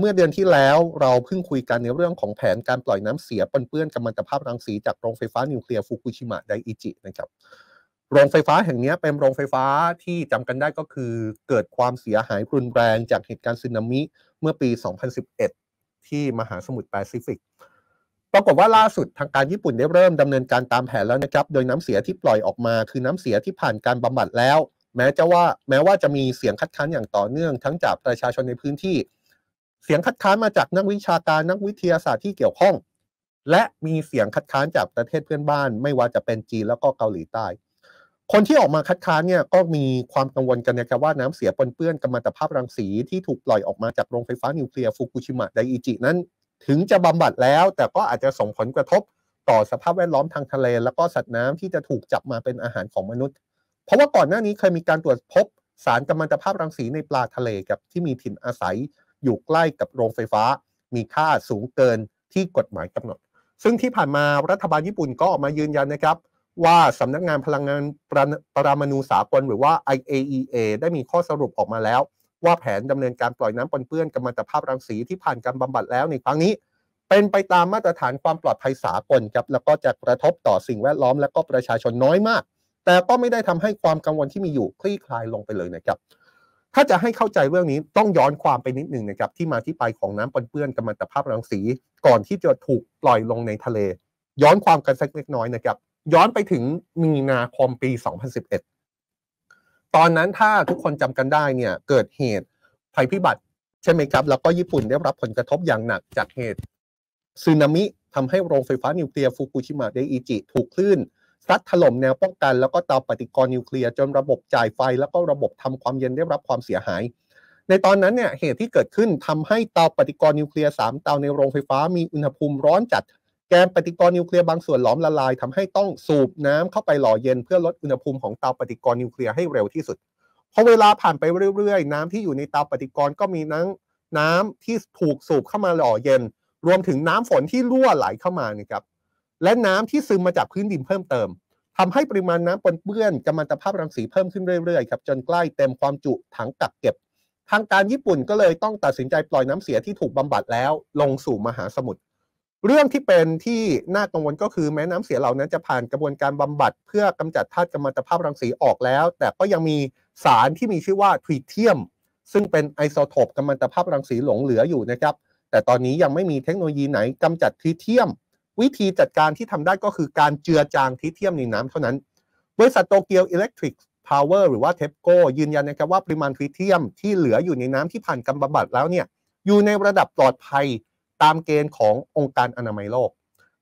เมื่อเดือนที่แล้วเราเพิ่งคุยกันในเรื่องของแผนการปล่อยน้ำเสียปนเปื้อนกัมมันตภาพรังสีจากโรงไฟฟ้านิวเคลียร์ฟุกุชิมะไดอิจินะครับโรงไฟฟ้าแห่งนี้เป็นโรงไฟฟ้าที่จำกันได้ก็คือ เกิดความเสียหายรุนแรงจากเหตุการณ์สึนามิเมื่อปี 2011 ที่มหาสมุทรแปซิฟิกปรากฏว่าล่าสุดทางการญี่ปุ่นได้เริ่มดำเนินการตามแผนแล้วนะครับโดยน้ำเสียที่ปล่อยออกมาคือน้ำเสียที่ผ่านการบำบัดแล้ว แม้จะว่าแม้ว่าจะมีเสียงคัดค้านอย่างต่อเนื่องทั้งจากประชาชนในพื้นที่เสียงคัดค้านมาจากนักวิชาการนักวิทยาศาสตร์ที่เกี่ยวข้อง และมีเสียงคัดค้านจากประเทศเพื่อนบ้าน ไม่ว่าจะเป็นจีนแล้วก็เกาหลีใต้ คนที่ออกมาคัดค้านเนี่ยก็มีความกังวลกันนะครับว่าน้ำเสียปนเปื้อนกัมมันตภาพรังสีที่ถูกปล่อยออกมาจากโรงไฟฟ้านิวเคลียร์ฟุกุชิมะไดอิจินั้นถึงจะบำบัดแล้ว แต่ก็อาจจะส่งผลกระทบต่อสภาพแวดล้อมทางทะเล แล้วก็สัตว์น้ำที่จะถูกจับมาเป็นอาหารของมนุษย์ เพราะว่าก่อนหน้านี้เคยมีการตรวจพบสารกัมมันตภาพรังสีในปลาทะเลครับที่มีถิ่นอาศัยอยู่ใกล้กับโรงไฟฟ้า มีค่าสูงเกินที่กฎหมายกำหนด ซึ่งที่ผ่านมารัฐบาลญี่ปุ่นก็ออกมายืนยันนะครับ ว่าสำนักงานพลังงานปรปรามานูสากล หรือว่า IAEA ได้มีข้อสรุปออกมาแล้ว ว่าแผนดำเนินการปล่อยน้ำปนเปื้อนกัมมันตภาพรังสีที่ผ่านการบำบัดแล้วในครั้งนี้ เป็นไปตามมาตรฐานความปลอดภัยสากลครับแล้วก็จะกระทบต่อสิ่งแวดล้อม และก็ประชาชนน้อยมาก แต่ก็ไม่ได้ทำให้ความกังวลที่มีอยู่คลี่คลายลงไปเลยนะครับถ้าจะให้เข้าใจเรื่องนี้ต้องย้อนความไปนิดหนึ่งนะครับที่มาที่ไปของน้ำปนเปื้อนกัมมันตภาพรังสี ก่อนที่จะถูกปล่อยลงในทะเล ย้อนความกันสักเล็กน้อยนะครับย้อนไปถึงมีนาคมปี 2011 ตอนนั้นถ้าทุกคนจำกันได้เนี่ยเกิดเหตุภัยพิบัติใช่ไหมครับ แล้วก็ญี่ปุ่นได้รับผลกระทบอย่างหนักจากเหตุสึนามิทำให้โรงไฟฟ้านิวเคลียร์ฟุกุชิมะไดอิจิถูกคลื่นซัดถล่มแนวป้องกันแล้วก็เตาปฏิกรณ์นิวเคลียร์จนระบบจ่ายไฟแล้วก็ระบบทำความเย็นได้รับความเสียหาย ในตอนนั้นเนี่ย เหตุที่เกิดขึ้น ทำให้เตาปฏิกรณ์นิวเคลียร์3เตาในโรงไฟฟ้ามีอุณหภูมิร้อนจัด แกนปฏิกรณ์นิวเคลียร์บางส่วนหลอมละลาย ทำให้ต้องสูบน้ำเข้าไปหล่อเย็นเพื่อลดอุณหภูมิของเตาปฏิกรณ์นิวเคลียร์ให้เร็วที่สุดพอเวลาผ่านไปเรื่อยๆน้ำที่อยู่ในเตาปฏิกรณ์ก็มีน้ำน้ำที่ถูกสูบเข้ามาหล่อเย็น รวมถึงน้ำฝนที่รั่วไหลเข้ามานะครับและน้ำที่ซึมมาจากพื้นดินเพิ่มเติม ทำให้ปริมาณน้ำปนเปื้อนกัมมันตภาพรังสีเพิ่มขึ้นเรื่อย ๆ ครับจนใกล้เต็มความจุถังกักเก็บ ทางการญี่ปุ่นก็เลยต้องตัดสินใจปล่อยน้ำเสียที่ถูกบำบัดแล้วลงสู่มหาสมุทรเรื่องที่เป็นที่น่ากังวลก็คือแม้น้ำเสียเหล่านั้นจะผ่านกระบวนการบำบัด เพื่อกำจัดธาตุกัมมันตภาพรังสีออกแล้ว แต่ก็ยังมีสารที่มีชื่อว่าทรีเทียมซึ่งเป็นไอโซโทปกัมมันตภาพรังสีหลงเหลืออยู่นะครับแต่ตอนนี้ยังไม่มีเทคโนโลยีไหนกำจัดทรีเทียมวิธีจัดการที่ทำได้ก็คือการเจือจางทิเทียมในน้ำเท่านั้นบริษัทโตเกียวอิเล็กทริกพาวเวอร์หรือว่าเทปโก ยืนยันนะครับว่าปริมาณทิเทียมที่เหลืออยู่ในน้ำที่ผ่านกรรบำบัดแล้วเนี่ยอยู่ในระดับปลอดภัยตามเกณฑ์ขององค์การอนามัยโลก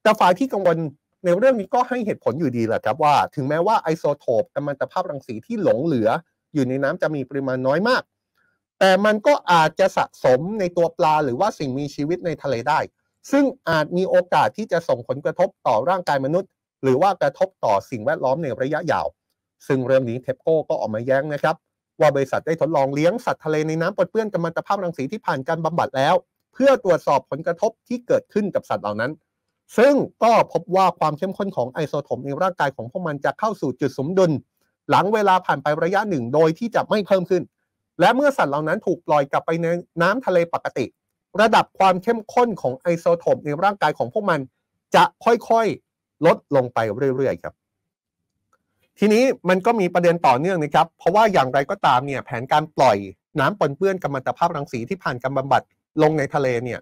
แต่ฝ่ายที่กังวลในเรื่องนี้ก็ให้เหตุผลอยู่ดีแหละครับว่าถึงแม้ว่าไอโซโทปกัมมันตภาพรังสีที่หลงเหลือ อยู่ในน้ำจะมีปริมาณน้อยมาก แต่มันก็อาจจะสะสมในตัวปลาหรือว่าสิ่งมีชีวิตในทะเลได้ซึ่งอาจมีโอกาสที่จะส่งผลกระทบต่อร่างกายมนุษย์ หรือว่ากระทบต่อสิ่งแวดล้อมในระยะยาว ซึ่งเรื่องนี้เทปโก้ก็ออกมาแย้งนะครับว่าบริษัทได้ทดลองเลี้ยงสัตว์ทะเลในน้ำปนเปื้อนกัมมันตภาพรังสีที่ผ่านการบำบัดแล้ว เพื่อตรวจสอบผลกระทบที่เกิดขึ้นกับสัตว์เหล่านั้น ซึ่งก็พบว่าความเข้มข้นของไอโซโทมในร่างกายของพวกมันจะเข้าสู่จุดสมดุล หลังเวลาผ่านไประยะหนึ่งโดยที่จะไม่เพิ่มขึ้น และเมื่อสัตว์เหล่านั้นถูกปล่อยกลับไปในน้ำทะเลปกติระดับความเข้มข้นของไอโซโทปในร่างกายของพวกมันจะค่อยๆลดลงไปเรื่อยๆครับ ทีนี้มันก็มีประเด็นต่อเนื่องนะครับ เพราะว่าอย่างไรก็ตามเนี่ยแผนการปล่อยน้ำปนเปื้อนกัมมันตภาพรังสีที่ผ่านการบาบัดลงในทะเลเนี่ย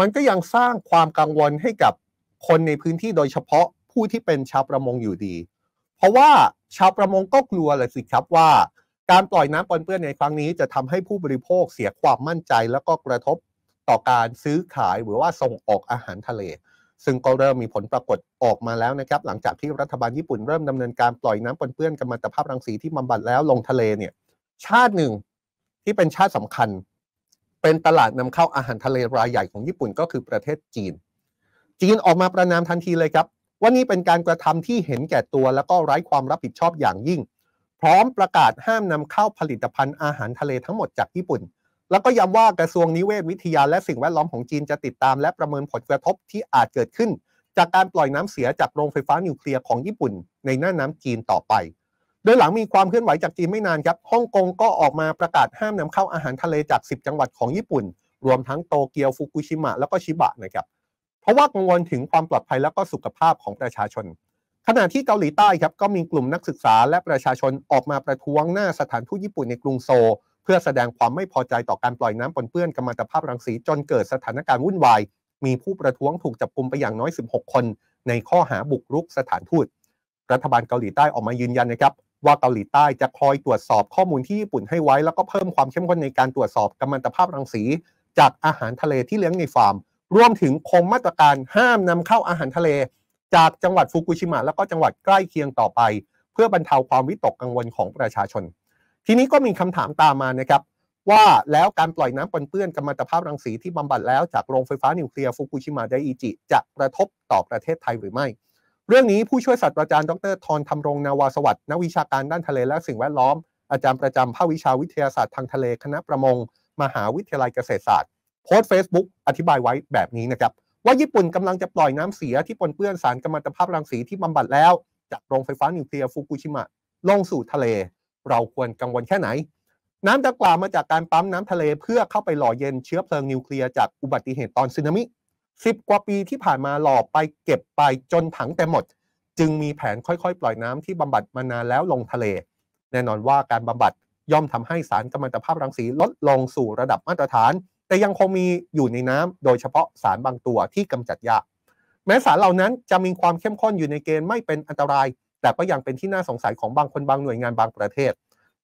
มันก็ยังสร้างความกังวลให้กับคนในพื้นที่โดยเฉพาะผู้ที่เป็นชาวประมงอยู่ดี เพราะว่าชาวประมงก็กลัวเลยสิครับว่า การปล่อยน้ำปนเปื้อนในครั้งนี้จะทำให้ผู้บริโภคเสียความมั่นใจแล้วก็กระทบต่อการซื้อขายหรือว่าส่งออกอาหารทะเล ซึ่งก็เริ่มมีผลปรากฏออกมาแล้วนะครับ หลังจากที่รัฐบาลญี่ปุ่นเริ่มดำเนินการปล่อยน้ำปนเปื้อนกัมมันตภาพรังสีที่บาบัดแล้วลงทะเลเนี่ย ชาติหนึ่งที่เป็นชาติสำคัญ เป็นตลาดนำเข้าอาหารทะเลรายใหญ่ของญี่ปุ่นก็คือประเทศจีน จีนออกมาประนามทันทีเลยครับว่านี่เป็นการกระทำที่เห็นแก่ตัว แล้วก็ไร้ความรับผิดชอบอย่างยิ่ง พร้อมประกาศห้ามนำเข้าผลิตภัณฑ์อาหารทะเลทั้งหมดจากญี่ปุ่นแล้วก็ย้ำว่ากระทรวงนิเวศวิทยา และสิ่งแวดล้อมของจีนจะติดตามและประเมินผลกระทบที่อาจเกิดขึ้น จากการปล่อยน้ำเสียจากโรงไฟฟ้า นิวเคลียร์ของญี่ปุ่น ในหน้าน้ำจีนต่อไป โดยหลังมีความเคลื่อนไหวจากจีนไม่นานครับฮ่องกงก็ออกมาประกาศห้ามนำเข้าอาหารทะเลจาก 10 จังหวัดของญี่ปุ่น รวมทั้งโตเกียวฟุกุชิมะแล้วก็ชิบะนะครับเพราะว่ากังวลถึงความปลอดภัย และก็สุขภาพของประชาชนขณะที่เกาหลีใต้ครับก็มีกลุ่มนักศึกษา และประชาชนออกมาประท้วงหน้าสถานทูตญี่ปุ่นในกรุงโซลเพื่อแสดงความไม่พอใจต่อการปล่อยน้ำปนเปื้อนกัมมันตภาพรังสีจนเกิดสถานการณ์วุ่นวาย มีผู้ประท้วงถูกจับกุมไปอย่างน้อย 16 คนในข้อหาบุกรุกสถานทูตรัฐบาลเกาหลีใต้ออกมายืนยันนะครับ ว่าเกาหลีใต้จะคอยตรวจสอบข้อมูลที่ญี่ปุ่นให้ไว้แล้วก็เพิ่มความเข้มข้นในการตรวจสอบกัมมันตภาพรังสี จากอาหารทะเลที่เลี้ยงในฟาร์ม รวมถึงคงมาตรการห้ามนำเข้าอาหารทะเล จากจังหวัดฟุกุชิมะแล้วก็จังหวัดใกล้เคียงต่อไป เพื่อบรรเทาความวิตกกังวลของประชาชนทีนี้ก็มีคำถามตามมานะครับ ว่าแล้วการปล่อยน้ำปนเปื้อนกัมมันตภาพรังสีที่บำบัดแล้วจากโรงไฟฟ้านิวเคลียร์ฟุกุชิมะไดอิจิจะกระทบต่อประเทศไทยหรือไม่ เรื่องนี้ ผู้ช่วยศาสตราจารย์ดรทอนทำรงนาวาสวัสดิ์นักวิชาการด้านทะเลและสิ่งแวดล้อมอาจารย์ประจำภาควิชาวิทยาศาสตร์ทางทะเลคณะประมง มหาวิทยาลัยเกษตรศาสตร์โพสต์ Facebook อธิบายไว้แบบนี้นะครับว่าญี่ปุ่นกำลังจะปล่อยน้ำเสียที่ปนเปื้อนสารกัมมันตภาพรังสีที่บำบัดแล้ว จากโรงไฟฟ้านิวเคลียร์ฟุกุชิมะลงสู่ทะเลเราควรกังวลแค่ไหน น้ำดังกล่าวมาจากการปั๊มน้ำทะเลเพื่อเข้าไปหล่อเย็นเชื้อเพลิงนิวเคลียร์จากอุบัติเหตุตอนสึนามิสิบกว่าปีที่ผ่านมาหล่อไปเก็บไปจนถังเต็มหมด จึงมีแผนค่อยๆ ปล่อยน้ำที่บำบัดมานานแล้วลงทะเล แน่นอนว่าการบำบัด ย่อมทำให้สารกัมมันตภาพรังสีลดลงสู่ระดับมาตรฐาน แต่ยังคงมีอยู่ในน้ำ โดยเฉพาะสารบางตัวที่กำจัดยากแม้สารเหล่านั้นจะมีความเข้มข้นอยู่ในเกณฑ์ไม่เป็นอันตรายแต่ก็ยังเป็นที่น่าสงสัยของบางคนบางหน่วยงานบางประเทศ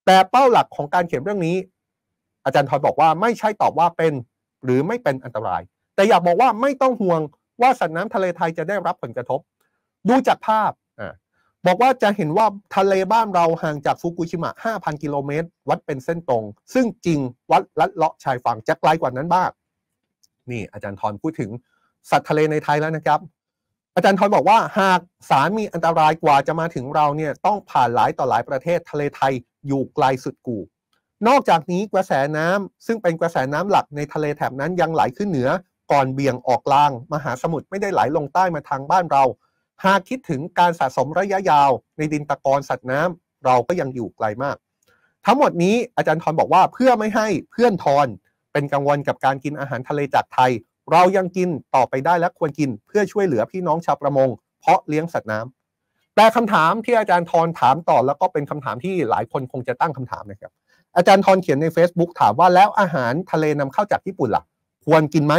แต่เป้าหลักของการเขียนเรื่องนี้ อาจารย์ทอยบอกว่าไม่ใช่ตอบว่าเป็น หรือไม่เป็นอันตราย แต่อยากบอกว่าไม่ต้องห่วง ว่าสัตว์น้ำทะเลไทยจะได้รับผลกระทบ ดูจากภาพอบอกว่าจะเห็นว่าทะเลบ้านเราห่างจากฟุกุชิมะ 5,000กิโลเมตรวัดเป็นเส้นตรง ซึ่งจริงวัดลัดเลาะชายฝั่งจะไกลกว่านั้นบ้าง นี่ อาจารย์ทอนพูดถึงสัตว์ทะเลในไทยแล้วนะครับอาจารย์ทอยบอกว่าหากสารมีอันตรายกว่าจะมาถึงเราเนี่ยต้องผ่านหลายต่อหลายประเทศทะเลไทยอยู่ไกลสุดกูนอกจากนี้กระแสน้ำซึ่งเป็นกระแสน้ำหลักในทะเลแถบนั้นยังไหลขึ้นเหนือ ก่อนเบี่ยงออกลลาง มหาสมุทรไม่ได้ไหลลงใต้มาทางบ้านเรา หากคิดถึงการสะสมระยะยาว ในดินตะกอนสัตว์น้ำเราก็ยังอยู่ไกลมาก ทั้งหมดนี้อาจารย์ทอนบอกว่าเพื่อไม่ให้เพื่อนทอนเป็นกังวลกับการกินอาหารทะเลจากไทยเรายังกินต่อไปได้และควรกินเพื่อช่วยเหลือพี่น้องชาวประมง เพราะเลี้ยงสัตว์น้ำ แต่คำถามที่อาจารย์ทรถามต่อแล้วก็เป็นคำถามที่หลายคนคงจะตั้งคำถามนะครับ อาจารย์ทรเขียนใน Facebook ถามว่าแล้วอาหารทะเลนำเข้าจากญี่ปุ่นล่ะควรกินไหม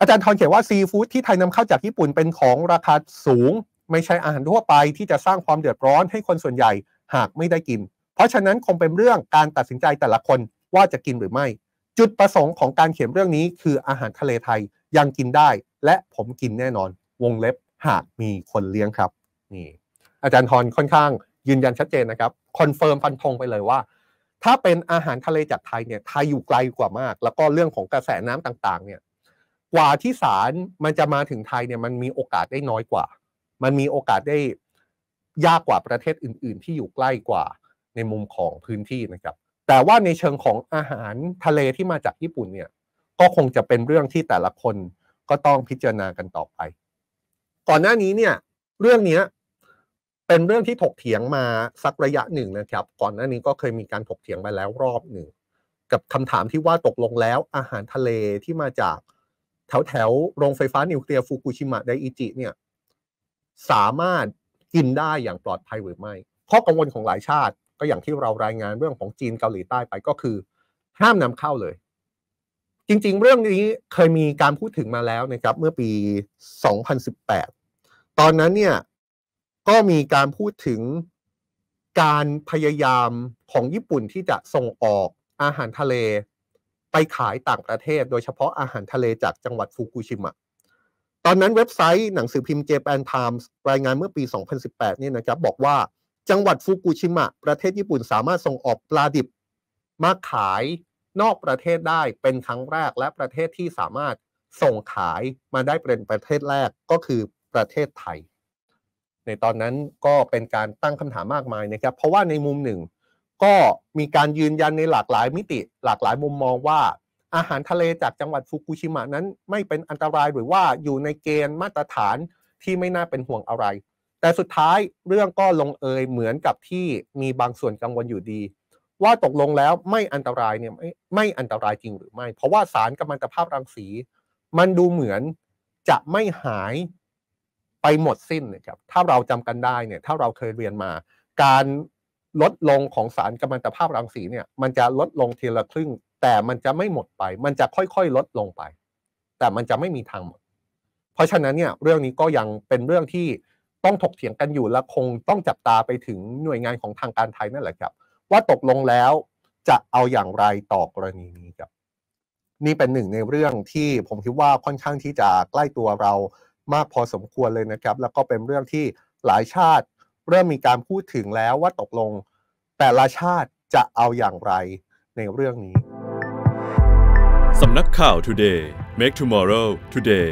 อาจารย์ทรเขียนว่า ซีฟู้ดที่ไทยนำเข้าจากญี่ปุ่นเป็นของราคาสูง ไม่ใช่อาหารทั่วไปที่จะสร้างความเดือดร้อนให้คนส่วนใหญ่หากไม่ได้กิน เพราะฉะนั้นคงเป็นเรื่องการตัดสินใจแต่ละคนว่าจะกินหรือไม่จุดประสงค์ของการเขียนเรื่องนี้คืออาหารทะเลไทยยังกินได้และผมกินแน่นอนวงเล็บหากมีคนเลี้ยงครับ นี่ อาจารย์ทอนค่อนข้างยืนยันชัดเจนนะครับคอนเฟิร์มฟันธงไปเลยว่า ถ้าเป็นอาหารทะเลจากไทยเนี่ยไทยอยู่ไกลกว่ามาก แล้วก็เรื่องของกระแสน้ำต่างๆ เนี่ยกว่าที่สารมันจะมาถึงไทยเนี่ยมันมีโอกาสได้น้อยกว่า มันมีโอกาสได้ยากกว่าประเทศอื่นๆ ที่อยู่ใกล้กว่าในมุมของพื้นที่นะครับแต่ว่าในเชิงของอาหารทะเลที่มาจากญี่ปุ่นเนี่ยก็คงจะเป็นเรื่องที่แต่ละคนก็ต้องพิจารณากันต่อไป ก่อนหน้านี้เนี่ยเรื่องนี้เป็นเรื่องที่ถกเถียงมาสักระยะหนึ่งนะครับ ก่อนหน้านี้ก็เคยมีการถกเถียงไปแล้วรอบหนึ่งกับคำถามที่ว่าตกลงแล้วอาหารทะเลที่มาจากแถวแถวโรงไฟฟ้านิวเคลียร์ฟุกุชิมะไดอิจิเนี่ยสามารถกินได้อย่างปลอดภัยหรือไม่ ข้อกังวลของหลายชาติ็อย่างที่เรารายงานเรื่องของจีนเกาหลีใต้ไปก็คือ ห้ามนำเข้าเลย จริง ๆ เรื่องนี้เคยมีการพูดถึงมาแล้วนะครับเมื่อปี 2018 ตอนนั้นเนี่ยก็มีการพูดถึงการพยายามของญี่ปุ่นที่จะส่งออกอาหารทะเล ไปขายต่างประเทศโดยเฉพาะอาหารทะเลจากจังหวัดฟุกุชิมะ ตอนนั้นเว็บไซต์หนังสือพิมพ์ Japan Times รายงานเมื่อปี 2018เนี่ยนะครับบอกว่าจังหวัดฟุกุชิมะประเทศญี่ปุ่นสามารถส่งออกปลาดิบมาขายนอกประเทศได้เป็นครั้งแรกและประเทศที่สามารถส่งขายมาได้เป็นประเทศแรกก็คือประเทศไทย ในตอนนั้นก็เป็นการตั้งคำถามมากมายนะครับเพราะว่าในมุมหนึ่ง ก็มีการยืนยันในหลากหลายมิติ หลากหลายมุมมองว่า อาหารทะเลจากจังหวัดฟุกุชิมะนั้นไม่เป็นอันตรายหรือว่าอยู่ในเกณฑ์มาตรฐานที่ไม่น่าเป็นห่วงอะไรแต่สุดท้ายเรื่องก็ลงเอยเหมือนกับที่มีบางส่วนกังวลอยู่ดี ว่าตกลงแล้วไม่อันตรายเนี่ยไม่ไม่อันตรายจริงหรือไม่ เพราะว่าสารกัมมันตภาพรังสี มันดูเหมือนจะไม่หายไปหมดสิ้นนะครับถ้าเราจำกันได้เนี่ย ถ้าเราเคยเรียนมา การลดลงของสารกัมมันตภาพรังสีเนี่ย มันจะลดลงทีละครึ่ง แต่มันจะไม่หมดไป มันจะค่อยๆลดลงไป แต่มันจะไม่มีทางหมดเพราะฉะนั้นเนี่ย เรื่องนี้ก็ยังเป็นเรื่องที่ต้องถกเถียงกันอยู่และคงต้องจับตาไปถึงหน่วยงานของทางการไทยนั่นแหละครับ ว่าตกลงแล้วจะเอาอย่างไรต่อกรณีนี้ครับนี่เป็นหนึ่งในเรื่องที่ผมคิดว่าค่อนข้างที่จะใกล้ตัวเรามากพอสมควรเลยนะครับ แล้วก็เป็นเรื่องที่หลายชาติเริ่มมีการพูดถึงแล้วว่าตกลงแต่ละชาติจะเอาอย่างไรในเรื่องนี้สำนักข่าว Today Make Tomorrow Today